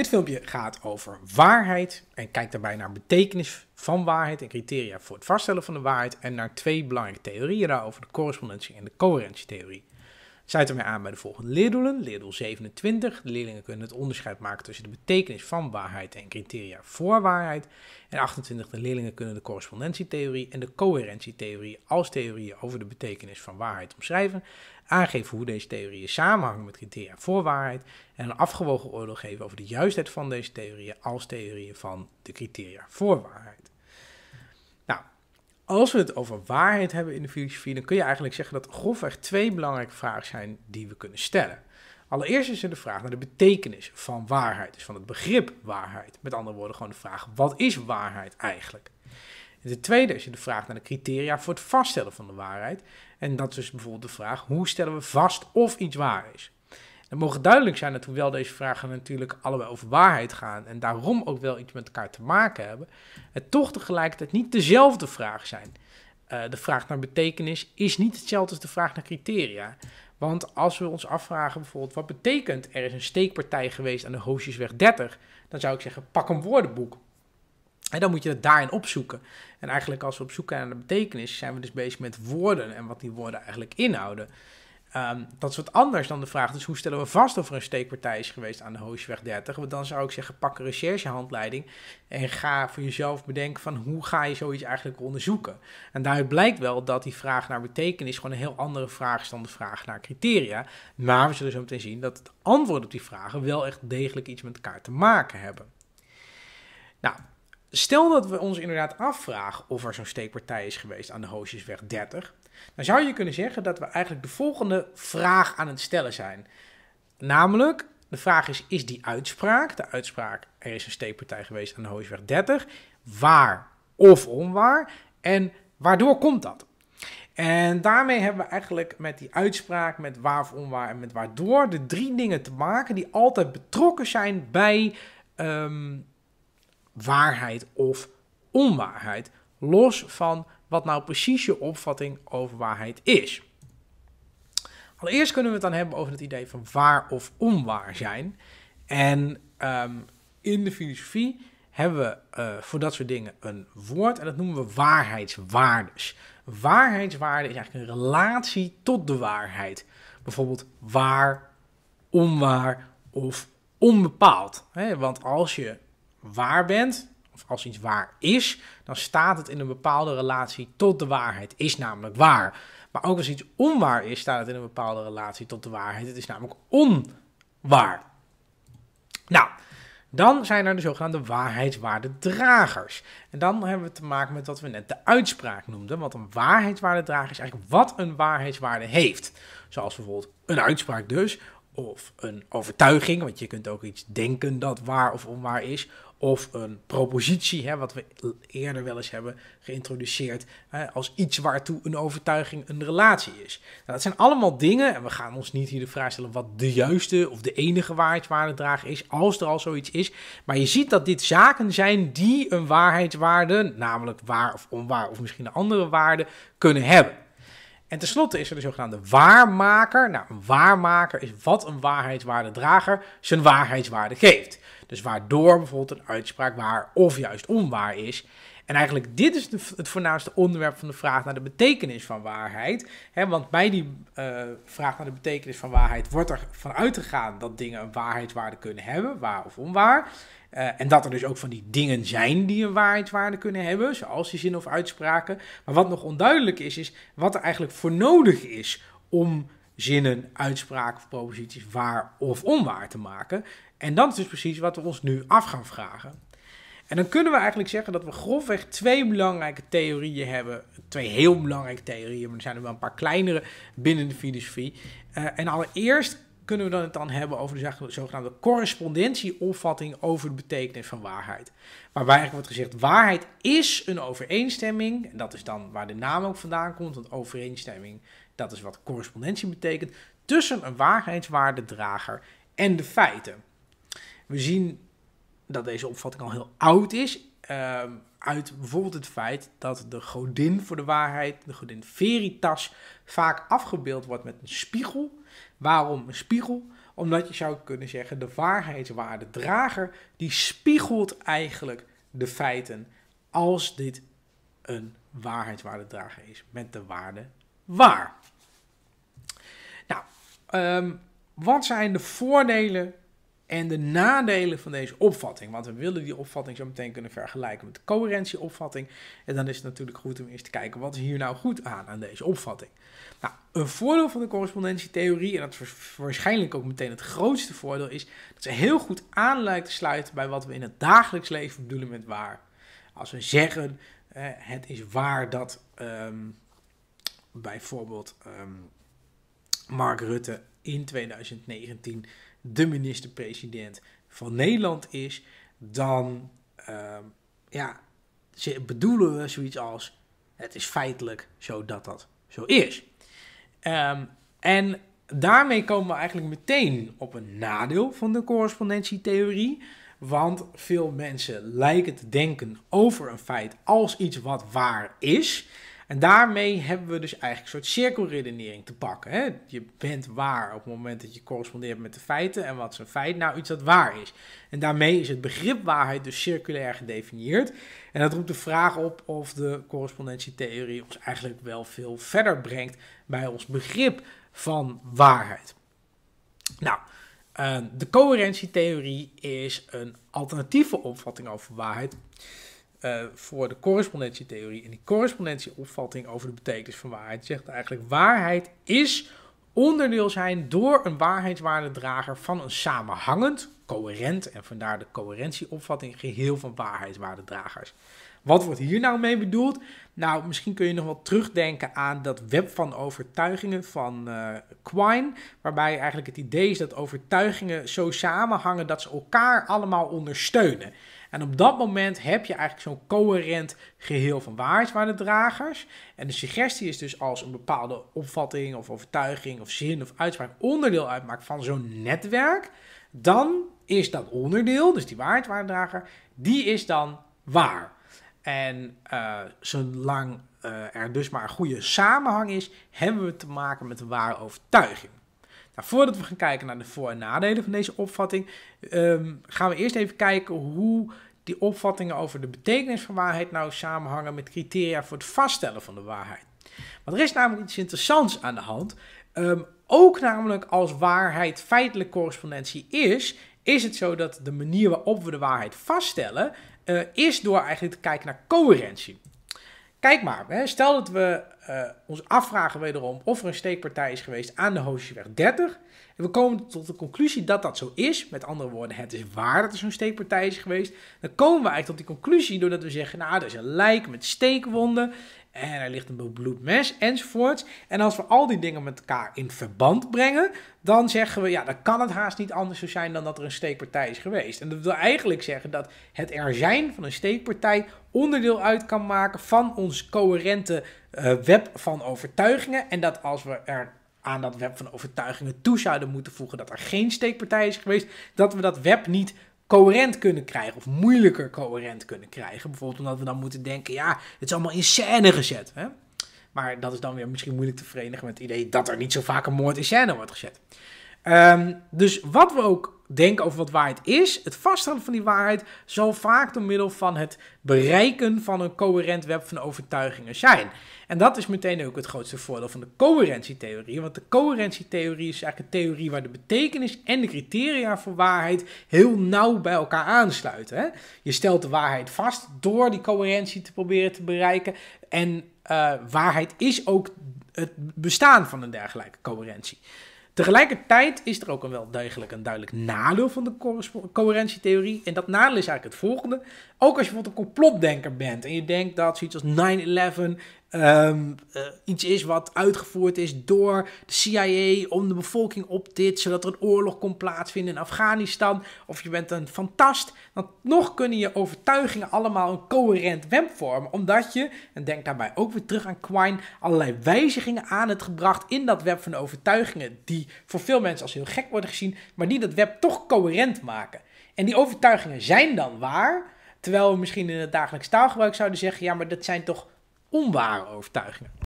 Dit filmpje gaat over waarheid en kijkt daarbij naar betekenis van waarheid en criteria voor het vaststellen van de waarheid en naar twee belangrijke theorieën daarover, de correspondentie en de coherentietheorie. Sluit ermee aan bij de volgende leerdoelen. Leerdoel 27. De leerlingen kunnen het onderscheid maken tussen de betekenis van waarheid en criteria voor waarheid. En 28. De leerlingen kunnen de correspondentietheorie en de coherentietheorie als theorieën over de betekenis van waarheid omschrijven. Aangeven hoe deze theorieën samenhangen met criteria voor waarheid. En een afgewogen oordeel geven over de juistheid van deze theorieën als theorieën van de criteria voor waarheid als we het over waarheid hebben in de filosofie, dan kun je eigenlijk zeggen dat grofweg twee belangrijke vragen zijn die we kunnen stellen. Allereerst is er de vraag naar de betekenis van waarheid, dus van het begrip waarheid. Met andere woorden, gewoon de vraag: wat is waarheid eigenlijk? De tweede is de vraag naar de criteria voor het vaststellen van de waarheid. En dat is dus bijvoorbeeld de vraag: hoe stellen we vast of iets waar is? Het mogen duidelijk zijn dat hoewel deze vragen natuurlijk allebei over waarheid gaan en daarom ook wel iets met elkaar te maken hebben, het toch tegelijkertijd niet dezelfde vraag zijn. Eh, de vraag naar betekenis is niet hetzelfde als de vraag naar criteria. Want als we ons afvragen bijvoorbeeld wat betekent er is een steekpartij geweest aan de Hoosjesweg 30, dan zou ik zeggen pak een woordenboek. En dan moet je het daarin opzoeken. En eigenlijk als we op zoek gaan naar de betekenis, zijn we dus bezig met woorden en wat die woorden eigenlijk inhouden. Ehm, dat is wat anders dan de vraag, dus hoe stellen we vast of er een steekpartij is geweest aan de Hoosjeweg 30? Want dan zou ik zeggen, pak een recherchehandleiding en ga voor jezelf bedenken van hoe ga je zoiets eigenlijk onderzoeken? En daaruit blijkt wel dat die vraag naar betekenis gewoon een heel andere vraag is dan de vraag naar criteria. Maar we zullen zo meteen zien dat het antwoord op die vragen wel echt degelijk iets met elkaar te maken hebben. Nou, Stel dat we ons inderdaad afvragen of er zo'n steekpartij is geweest aan de Hoosjesweg 30, dan zou je kunnen zeggen dat we eigenlijk de volgende vraag aan het stellen zijn. Namelijk, de vraag is, is die uitspraak, de uitspraak er is een steekpartij geweest aan de Hoosjesweg 30, waar of onwaar en waardoor komt dat? En daarmee hebben we eigenlijk met die uitspraak, met waar of onwaar en met waardoor, de drie dingen te maken die altijd betrokken zijn bij ehm, waarheid of onwaarheid, los van wat nou precies je opvatting over waarheid is. Allereerst kunnen we het dan hebben over het idee van waar of onwaar zijn. En ehm, in de filosofie hebben we eh, voor dat soort dingen een woord en dat noemen we waarheidswaardes. Waarheidswaarde is eigenlijk een relatie tot de waarheid. Bijvoorbeeld waar, onwaar of onbepaald. Want als je waar bent, of als iets waar is, dan staat het in een bepaalde relatie tot de waarheid. Is namelijk waar. Maar ook als iets onwaar is, staat het in een bepaalde relatie tot de waarheid. Het is namelijk onwaar. Nou, dan zijn er de zogenaamde waarheidswaardedragers. En dan hebben we te maken met wat we net de uitspraak noemden. Want een waarheidswaardedrager is eigenlijk wat een waarheidswaarde heeft. Zoals bijvoorbeeld een uitspraak dus, of een overtuiging, want je kunt ook iets denken dat waar of onwaar is, of een propositie, hè, wat we eerder wel eens hebben geïntroduceerd, hè, als iets waartoe een overtuiging een relatie is. Nou, dat zijn allemaal dingen, en we gaan ons niet hier de vraag stellen wat de juiste of de enige waarheidswaardedrager is, als er al zoiets is. Maar je ziet dat dit zaken zijn die een waarheidswaarde, namelijk waar of onwaar, of misschien een andere waarde, kunnen hebben. En tenslotte is er de zogenaamde waarmaker. Nou, een waarmaker is wat een waarheidswaardedrager zijn waarheidswaarde geeft. Dus waardoor bijvoorbeeld een uitspraak waar of juist onwaar is. En eigenlijk dit is het voornaamste onderwerp van de vraag naar de betekenis van waarheid. want bij die eh, vraag naar de betekenis van waarheid wordt er vanuit gegaan dat dingen een waarheidswaarde kunnen hebben, waar of onwaar. Eh, en dat er dus ook van die dingen zijn die een waarheidswaarde kunnen hebben, zoals die zin of uitspraken. Maar wat nog onduidelijk is, is wat er eigenlijk voor nodig is om zinnen, uitspraken of proposities waar of onwaar te maken. En dat is dus precies wat we ons nu af gaan vragen. En dan kunnen we eigenlijk zeggen dat we grofweg twee belangrijke theorieën hebben. Twee heel belangrijke theorieën, maar er zijn er wel een paar kleinere binnen de filosofie. Eh, en allereerst kunnen we dan het dan hebben over de zogenaamde correspondentieopvatting over de betekenis van waarheid. Waarbij eigenlijk wordt gezegd, waarheid is een overeenstemming. En dat is dan waar de naam ook vandaan komt, want overeenstemming, dat is wat correspondentie betekent. Tussen een waarheidswaardedrager en de feiten. We zien dat deze opvatting al heel oud is. Ehm, uit bijvoorbeeld het feit dat de godin voor de waarheid, de godin Veritas, vaak afgebeeld wordt met een spiegel. Waarom een spiegel? Omdat je zou kunnen zeggen, de waarheidswaardedrager, die spiegelt eigenlijk de feiten. Als dit een waarheidswaardedrager is, met de waarde waar. Nou, ehm, wat zijn de voordelen en de nadelen van deze opvatting. Want we willen die opvatting zo meteen kunnen vergelijken met de coherentieopvatting. En dan is het natuurlijk goed om eerst te kijken wat is hier nou goed aan aan deze opvatting. Nou, een voordeel van de correspondentietheorie, en dat is waarschijnlijk ook meteen het grootste voordeel, is dat ze heel goed aan lijkt te sluiten bij wat we in het dagelijks leven bedoelen met waar. Als we zeggen, het is waar dat ehm, bijvoorbeeld ehm, Mark Rutte in 2019 de minister-president van Nederland is, dan ehm, ja, bedoelen we zoiets als: het is feitelijk zo dat dat zo is. Ehm, en daarmee komen we eigenlijk meteen op een nadeel van de correspondentietheorie. Want veel mensen lijken te denken over een feit als iets wat waar is. En daarmee hebben we dus eigenlijk een soort cirkelredenering te pakken. Hè? Je bent waar op het moment dat je correspondeert met de feiten. En wat is een feit? Nou, iets dat waar is. En daarmee is het begrip waarheid dus circulair gedefinieerd. En dat roept de vraag op of de correspondentietheorie ons eigenlijk wel veel verder brengt bij ons begrip van waarheid. Nou, eh, de coherentietheorie is een alternatieve opvatting over waarheid. Eh, voor de correspondentietheorie. En die correspondentieopvatting over de betekenis van waarheid zegt eigenlijk: waarheid is onderdeel zijn door een waarheidswaardedrager van een samenhangend, coherent en vandaar de coherentieopvatting geheel van waarheidswaardedragers. Wat wordt hier nou mee bedoeld? Nou, misschien kun je nog wel terugdenken aan dat web van overtuigingen van eh, Quine, waarbij eigenlijk het idee is dat overtuigingen zo samenhangen dat ze elkaar allemaal ondersteunen. En op dat moment heb je eigenlijk zo'n coherent geheel van dragers. En de suggestie is dus als een bepaalde opvatting of overtuiging of zin of uitspraak onderdeel uitmaakt van zo'n netwerk, dan is dat onderdeel, dus die drager, die is dan waar. En eh, zolang eh, er dus maar een goede samenhang is, hebben we te maken met een ware overtuiging. Nou, voordat we gaan kijken naar de voor- en nadelen van deze opvatting, ehm, gaan we eerst even kijken hoe die opvattingen over de betekenis van waarheid nou samenhangen met criteria voor het vaststellen van de waarheid. Want er is namelijk iets interessants aan de hand. Ehm, ook namelijk als waarheid feitelijk correspondentie is, is het zo dat de manier waarop we de waarheid vaststellen, eh, is door eigenlijk te kijken naar coherentie. Kijk maar, stel dat we eh, ons afvragen wederom of er een steekpartij is geweest aan de Hoosjeweg 30. En we komen tot de conclusie dat dat zo is. Met andere woorden, het is waar dat er zo'n steekpartij is geweest. Dan komen we eigenlijk tot die conclusie doordat we zeggen, nou, er is een lijk met steekwonden en er ligt een bloedmes enzovoorts. En als we al die dingen met elkaar in verband brengen, dan zeggen we ja, dan kan het haast niet anders zo zijn dan dat er een steekpartij is geweest. En dat wil eigenlijk zeggen dat het er zijn van een steekpartij onderdeel uit kan maken van ons coherente eh, web van overtuigingen. En dat als we er aan dat web van overtuigingen toe zouden moeten voegen dat er geen steekpartij is geweest, dat we dat web niet coherent kunnen krijgen. Of moeilijker coherent kunnen krijgen. Bijvoorbeeld omdat we dan moeten denken, ja, het is allemaal in scène gezet. Hè? Maar dat is dan weer misschien moeilijk te verenigen met het idee dat er niet zo vaak een moord in scène wordt gezet. Ehm, dus wat we ook denken over wat waarheid is. Het vaststellen van die waarheid zal vaak door middel van het bereiken van een coherent web van overtuigingen zijn. En dat is meteen ook het grootste voordeel van de coherentietheorie. Want de coherentietheorie is eigenlijk een theorie waar de betekenis en de criteria voor waarheid heel nauw bij elkaar aansluiten. Hè? Je stelt de waarheid vast door die coherentie te proberen te bereiken. En eh, waarheid is ook het bestaan van een dergelijke coherentie. Tegelijkertijd is er ook een wel degelijk een duidelijk nadeel van de coherentietheorie. En dat nadeel is eigenlijk het volgende. Ook als je bijvoorbeeld een complotdenker bent en je denkt dat zoiets als 9-11 Ehm, eh, iets is wat uitgevoerd is door de CIA om de bevolking op dit, zodat er een oorlog kon plaatsvinden in Afghanistan, of je bent een fantast, dan nog kunnen je overtuigingen allemaal een coherent web vormen, omdat je, en denk daarbij ook weer terug aan Quine, allerlei wijzigingen aan hebt gebracht in dat web van overtuigingen, die voor veel mensen als heel gek worden gezien, maar die dat web toch coherent maken. En die overtuigingen zijn dan waar, Terwijl we misschien in het dagelijks taalgebruik zouden zeggen: ja, maar dat zijn toch onware overtuigingen.